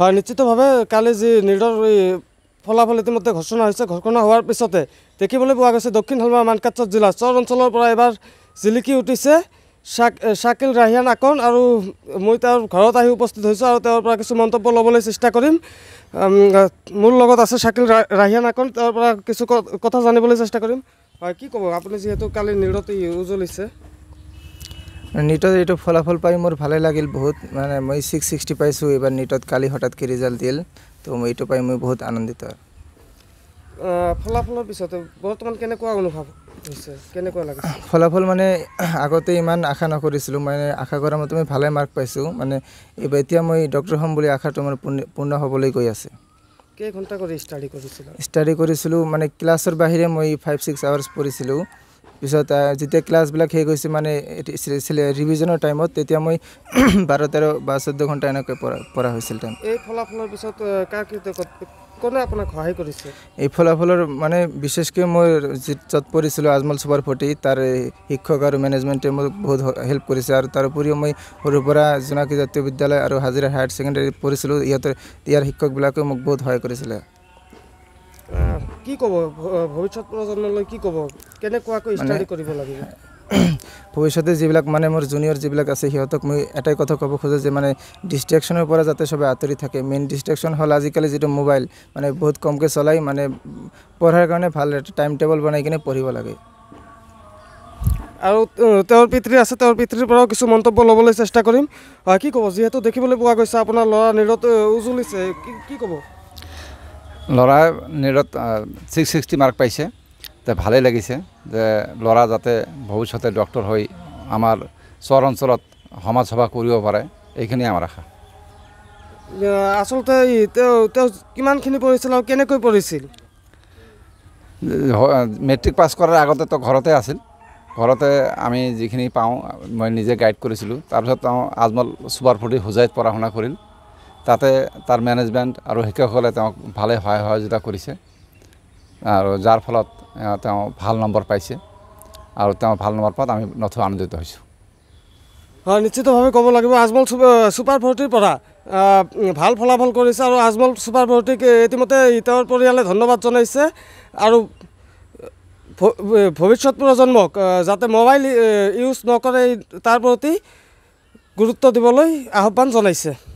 হয় নিশ্চিতভাৱে কালি যি নিজৰ এই ফলাফল ইতিমধ্যে ঘোষণা হৈছে ঘোষণা হোৱাৰ পিছতে দেখিবলৈ পোৱা গৈছে দক্ষিণ হলমা মানকাচত জিলা চৰ অঞ্চলৰ পৰা এবাৰ জিলিকি উঠিছে শাকিল ৰাহিয়ান আকন আৰু মই তেওঁৰ ঘৰত আহি উপস্থিত হৈছোঁ আৰু তেওঁৰ পৰা কিছু মন্তব্য ল'বলৈ চেষ্টা কৰিম মোৰ লগত আছে শাকিল ৰাহিয়ান আকন তেওঁৰ পৰা কিছু কথা জানিবলৈ চেষ্টা কৰিম হয় কি ক'ব আপুনি যিহেতু কালি নিৰতি উজলিছে নিটত এইটো ফলাফল পাই মোৰ ভালে লাগিল বহুত মানে মই ছিক্স ছিক্সটি পাইছোঁ এইবাৰ নিটত কালি হঠাৎ কি ৰিজাল্ট দিল তো মই এইটো পাই মই বহুত আনন্দিত ফলাফলৰ পিছতে বৰ্তমান কেনেকুৱা অনুভৱ হৈছে কেনেকুৱা লাগে ফলাফল মানে আগতে ইমান আশা নকৰিছিলোঁ মানে আশা কৰা মতে মই ভালে মাৰ্ক পাইছোঁ মানে এইবাৰ এতিয়া মই ডক্টৰ হ'ম বুলি আশাটো মোৰ পূৰ্ণ হ'বলৈ গৈ আছে কেইঘণ্টা কৰি ষ্টাডি কৰিছিলোঁ ষ্টাডি কৰিছিলোঁ মানে ক্লাছৰ বাহিৰে মই ফাইভ ছিক্স আৱাৰ্ছ পঢ়িছিলোঁ পিছত যেতিয়া ক্লাছবিলাক শেষ হৈছে মানে ৰিভিজনৰ টাইমত তেতিয়া মই বাৰ তেৰ বা চৈধ্য ঘণ্টা এনেকৈ পঢ়া পঢ়া হৈছিল টাইম এই ফলাফলৰ পিছত কোনে আপোনাক সহায় কৰিছে এই ফলাফলৰ মানে বিশেষকৈ মই য'ত পঢ়িছিলোঁ আজমল চুপাৰ ফটি তাৰ শিক্ষক আৰু মেনেজমেণ্টে মোক বহুত হেল্প কৰিছে আৰু তাৰ উপৰিও মই সৰুৰ পৰা জোনাকী জাতীয় বিদ্যালয় আৰু হাজিৰা হায়াৰ ছেকেণ্ডেৰীত পঢ়িছিলোঁ ইহঁতৰ ইয়াৰ শিক্ষকবিলাকেও মোক বহুত সহায় কৰিছিলে কি ক'ব ভৱিষ্যত প্ৰজন্মলৈ কি ক'ব কেনেকুৱাকৈ ষ্টাডি কৰিব লাগিব ভৱিষ্যতে যিবিলাক মানে মোৰ জুনিয়ৰ যিবিলাক আছে সিহঁতক মই এটাই কথা ক'ব খোজোঁ যে মানে ডিষ্ট্ৰেকশ্যনৰ পৰা যাতে চবেই আঁতৰি থাকে মেইন ডিষ্ট্ৰেকশ্যন হ'ল আজিকালি যিটো মোবাইল মানে বহুত কমকৈ চলাই মানে পঢ়াৰ কাৰণে ভাল টাইম টেবল বনাই কিনে পঢ়িব লাগে আৰু তেওঁৰ পিতৃ আছে তেওঁৰ পিতৃৰ পৰাও কিছু মন্তব্য ল'বলৈ চেষ্টা কৰিম কি ক'ব যিহেতু দেখিবলৈ পোৱা গৈছে আপোনাৰ ল'ৰা নিৰত উজুলিছে কি কি ক'ব ল'ৰা নিৰত ছিক্স ছিক্সটি মাৰ্ক পাইছে তে ভালেই লাগিছে যে ল'ৰা যাতে ভৱিষ্যতে ডক্টৰ হৈ আমাৰ চৰ অঞ্চলত সমাজ সেৱা কৰিব পাৰে এইখিনি আমাৰ আশা আচলতে তেওঁ কিমানখিনি পঢ়িছিল আৰু কেনেকৈ পঢ়িছিল মেট্ৰিক পাছ কৰাৰ আগতে তেওঁ ঘৰতে আছিল ঘৰতে আমি যিখিনি পাওঁ মই নিজে গাইড কৰিছিলোঁ তাৰপিছত তেওঁ আজমল চুবাৰফুটি হোজাইত পঢ়া শুনা কৰিল তাতে তাৰ মেনেজমেণ্ট আৰু শিক্ষকসকলে তেওঁক ভালে সহায় সহযোগিতা কৰিছে আৰু যাৰ ফলত তেওঁ ভাল নম্বৰ পাইছে আৰু তেওঁ ভাল নম্বৰ পোৱাত আমি নথ আনন্দিত হৈছোঁ হয় নিশ্চিতভাৱে ক'ব লাগিব আজমল ছুপাৰ ফৰ্টিৰ পৰা ভাল ফলাফল কৰিছে আৰু আজমল ছুপাৰ ফৰ্টিক ইতিমধ্যে ইটাৰ পৰিয়ালে ধন্যবাদ জনাইছে আৰু ভৱিষ্যত প্ৰজন্মক যাতে মোবাইল ইউজ নকৰে তাৰ প্ৰতি গুৰুত্ব দিবলৈ আহ্বান জনাইছে